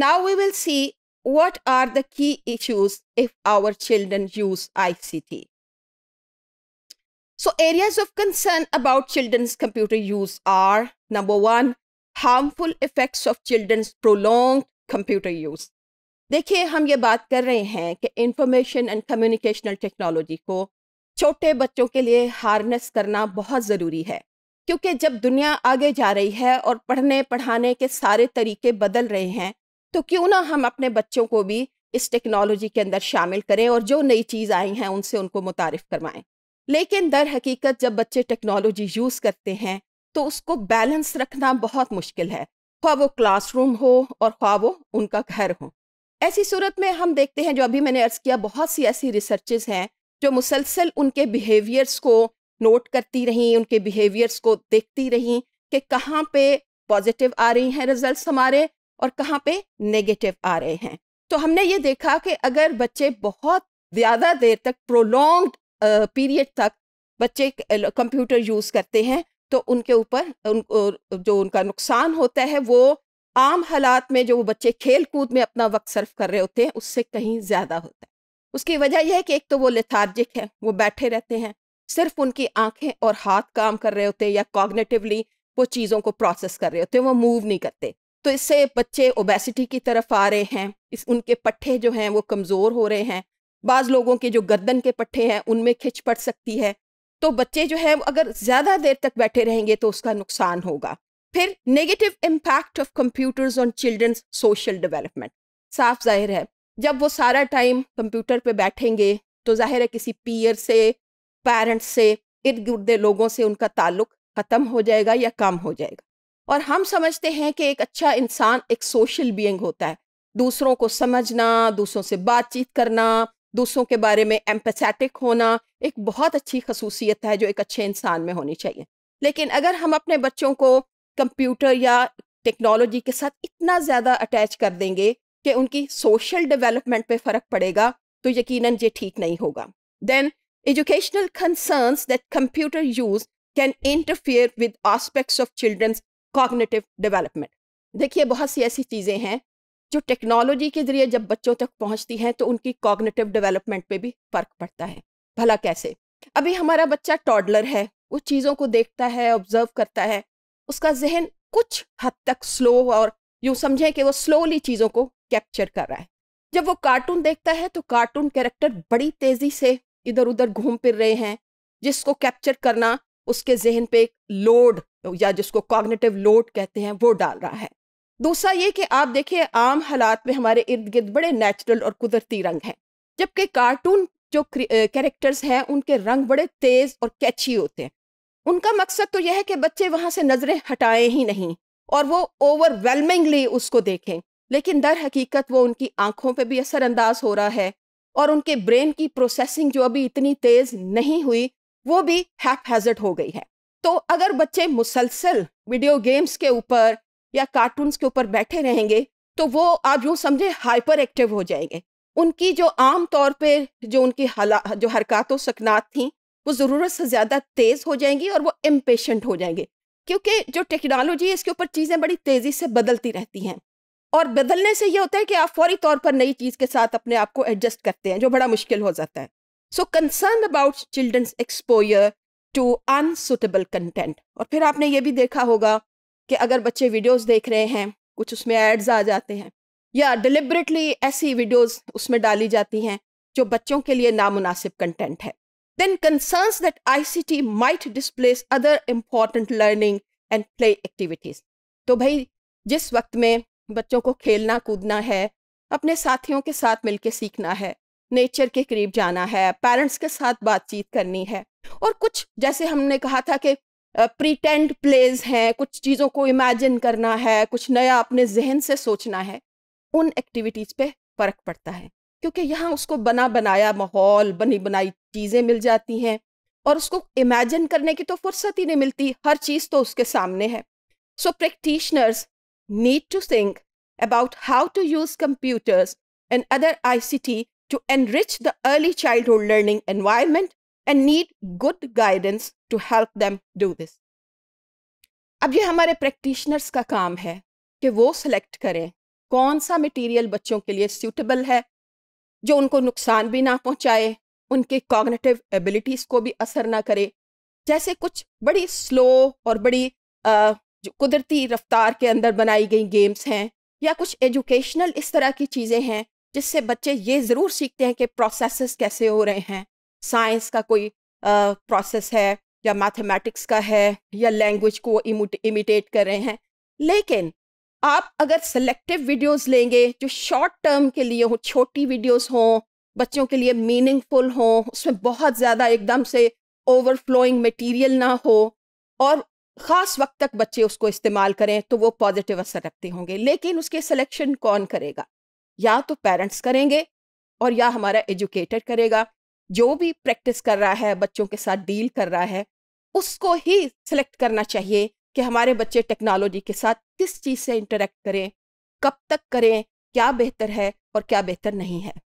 Now we will see what are the key issues if our children use ICT. So areas of concern about children's computer use are number one, harmful effects of children's prolonged computer use. देखिए हम ये बात कर रहे हैं कि information and communicational technology को छोटे बच्चों के लिए हार्नेस करना बहुत ज़रूरी है क्योंकि जब दुनिया आगे जा रही है और पढ़ने पढ़ाने के सारे तरीके बदल रहे हैं तो क्यों ना हम अपने बच्चों को भी इस टेक्नोलॉजी के अंदर शामिल करें और जो नई चीज़ आई हैं उनसे उनको मुतारफ़ करवाएं लेकिन दर हकीकत जब बच्चे टेक्नोलॉजी यूज़ करते हैं तो उसको बैलेंस रखना बहुत मुश्किल है ख्वा वो क्लासरूम हो और ख्वा वो उनका घर हो ऐसी सूरत में हम देखते हैं जो अभी मैंने अर्ज़ किया बहुत सी ऐसी रिसर्चेज हैं जो मुसलसल उनके बिहेवियर्स को नोट करती रहीं उनके बिहेवियर्स को देखती रहीं कि कहाँ पे पॉजिटिव आ रही हैं रिजल्ट्स हमारे और कहाँ पे नेगेटिव आ रहे हैं तो हमने ये देखा कि अगर बच्चे बहुत ज़्यादा देर तक प्रोलोंग पीरियड तक बच्चे कंप्यूटर यूज़ करते हैं तो उनके ऊपर उन, जो उनका नुकसान होता है वो आम हालात में जो बच्चे खेल कूद में अपना वक्त सर्व कर रहे होते हैं उससे कहीं ज़्यादा होता है उसकी वजह यह है कि एक तो वो लेथार्जिक है वो बैठे रहते हैं सिर्फ उनकी आंखें और हाथ काम कर रहे होते हैं या कॉग्नेटिवली वो चीज़ों को प्रोसेस कर रहे होते हैं वो मूव नहीं करते तो इससे बच्चे ओबेसिटी की तरफ आ रहे हैं इस उनके पट्ठे जो हैं वो कमज़ोर हो रहे हैं बाज़ लोगों के जो गर्दन के पट्ठे हैं उनमें खिंच पड़ सकती है तो बच्चे जो है अगर ज़्यादा देर तक बैठे रहेंगे तो उसका नुकसान होगा फिर negative impact of computers on children's social development साफ जाहिर है जब वो सारा टाइम कंप्यूटर पे बैठेंगे तो जाहिर है किसी पीयर से पेरेंट्स से इर्द गिर्द लोगों से उनका ताल्लुक ख़त्म हो जाएगा या कम हो जाएगा और हम समझते हैं कि एक अच्छा इंसान एक सोशल बीइंग होता है दूसरों को समझना दूसरों से बातचीत करना दूसरों के बारे में एम्पथेटिक होना एक बहुत अच्छी खसूसियत है जो एक अच्छे इंसान में होनी चाहिए लेकिन अगर हम अपने बच्चों को कंप्यूटर या टेक्नोलॉजी के साथ इतना ज़्यादा अटैच कर देंगे कि उनकी सोशल डेवलपमेंट पे फ़र्क पड़ेगा तो यकीनन ये ठीक नहीं होगा then educational concerns that computer use can interfere with aspects of children's cognitive development देखिए बहुत सी ऐसी चीज़ें हैं जो टेक्नोलॉजी के ज़रिए जब बच्चों तक पहुंचती हैं तो उनकी कॉग्नेटिव डेवलपमेंट पे भी फ़र्क पड़ता है भला कैसे अभी हमारा बच्चा टॉडलर है वो चीज़ों को देखता है ऑब्जर्व करता है उसका जहन कुछ हद तक स्लो और यूँ समझें कि वो स्लोली चीज़ों को कैप्चर कर रहा है जब वो कार्टून देखता है तो कार्टून कैरेक्टर बड़ी तेज़ी से इधर उधर घूम फिर रहे हैं जिसको कैप्चर करना उसके जहन पे एक लोड या जिसको कॉग्नेटिव लोड कहते हैं वो डाल रहा है दूसरा ये कि आप देखिए आम हालात में हमारे इर्द गिर्द बड़े नेचुरल और कुदरती रंग हैं जबकि कार्टून जो कैरेक्टर्स हैं उनके रंग बड़े तेज़ और कैची होते हैं उनका मकसद तो यह है कि बच्चे वहाँ से नज़रें हटाएं ही नहीं और वो ओवरवेलमिंगली उसको देखें लेकिन दर हकीकत वो उनकी आंखों पे भी असरअंदाज हो रहा है और उनके ब्रेन की प्रोसेसिंग जो अभी इतनी तेज़ नहीं हुई वो भी हैक हो गई है तो अगर बच्चे मुसलसल वीडियो गेम्स के ऊपर या कार्टून्स के ऊपर बैठे रहेंगे तो वो आप यूँ समझे हाइपर एक्टिव हो जाएंगे उनकी जो आम तौर पे जो उनकी हला जो हरकत सकनात थी वो ज़रूरत से ज़्यादा तेज़ हो जाएंगी और वो इम्पेशेंट हो जाएंगे क्योंकि जो टेक्नोलॉजी है इसके ऊपर चीज़ें बड़ी तेज़ी से बदलती रहती हैं और बदलने से ये होता है कि आप फौरी तौर पर नई चीज़ के साथ अपने आप को एडजस्ट करते हैं जो बड़ा मुश्किल हो जाता है so concern about children's exposure to unsuitable content और फिर आपने ये भी देखा होगा कि अगर बच्चे वीडियोस देख रहे हैं कुछ उसमें एड्स आ जाते हैं या डिलिबरेटली ऐसी वीडियोस उसमें डाली जाती हैं जो बच्चों के लिए नामुनासिब कंटेंट है then I C T might displace other important learning and play activities तो भाई जिस वक्त में बच्चों को खेलना कूदना है अपने साथियों के साथ मिलकर सीखना है नेचर के करीब जाना है पेरेंट्स के साथ बातचीत करनी है और कुछ जैसे हमने कहा था कि प्रीटेंड प्लेज हैं कुछ चीज़ों को इमेजिन करना है कुछ नया अपने जहन से सोचना है उन एक्टिविटीज़ पे फ़र्क पड़ता है क्योंकि यहाँ उसको बना बनाया माहौल बनी बनाई चीज़ें मिल जाती हैं और उसको इमेजिन करने की तो फुर्सत ही नहीं मिलती हर चीज़ तो उसके सामने है so practitioners need to think about how to use computers and other T to enrich the early childhood learning environment and need good guidance to help them do this. अब ये हमारे प्रैक्टिशनर्स का काम है कि वो सिलेक्ट करें कौन सा मटेरियल बच्चों के लिए सूटेबल है जो उनको नुकसान भी ना पहुंचाए उनके कॉग्निटिव एबिलिटीज़ को भी असर ना करे जैसे कुछ बड़ी स्लो और बड़ी कुदरती रफ्तार के अंदर बनाई गई गेम्स हैं या कुछ एजुकेशनल इस तरह की चीज़ें हैं जिससे बच्चे ये ज़रूर सीखते हैं कि प्रोसेस कैसे हो रहे हैं साइंस का कोई प्रोसेस है या मैथमेटिक्स का है या लैंग्वेज को इमिटेट कर रहे हैं लेकिन आप अगर सेलेक्टिव वीडियोस लेंगे जो शॉर्ट टर्म के लिए हों छोटी वीडियोस हों बच्चों के लिए मीनिंगफुल हों उसमें बहुत ज़्यादा एकदम से ओवरफ्लोइंग मटेरियल ना हो और ख़ास वक्त तक बच्चे उसको इस्तेमाल करें तो वो पॉजिटिव असर रखते होंगे लेकिन उसके सिलेक्शन कौन करेगा या तो पेरेंट्स करेंगे और या हमारा एजुकेटेड करेगा जो भी प्रैक्टिस कर रहा है बच्चों के साथ डील कर रहा है उसको ही सिलेक्ट करना चाहिए कि हमारे बच्चे टेक्नोलॉजी के साथ किस चीज़ से इंटरेक्ट करें कब तक करें क्या बेहतर है और क्या बेहतर नहीं है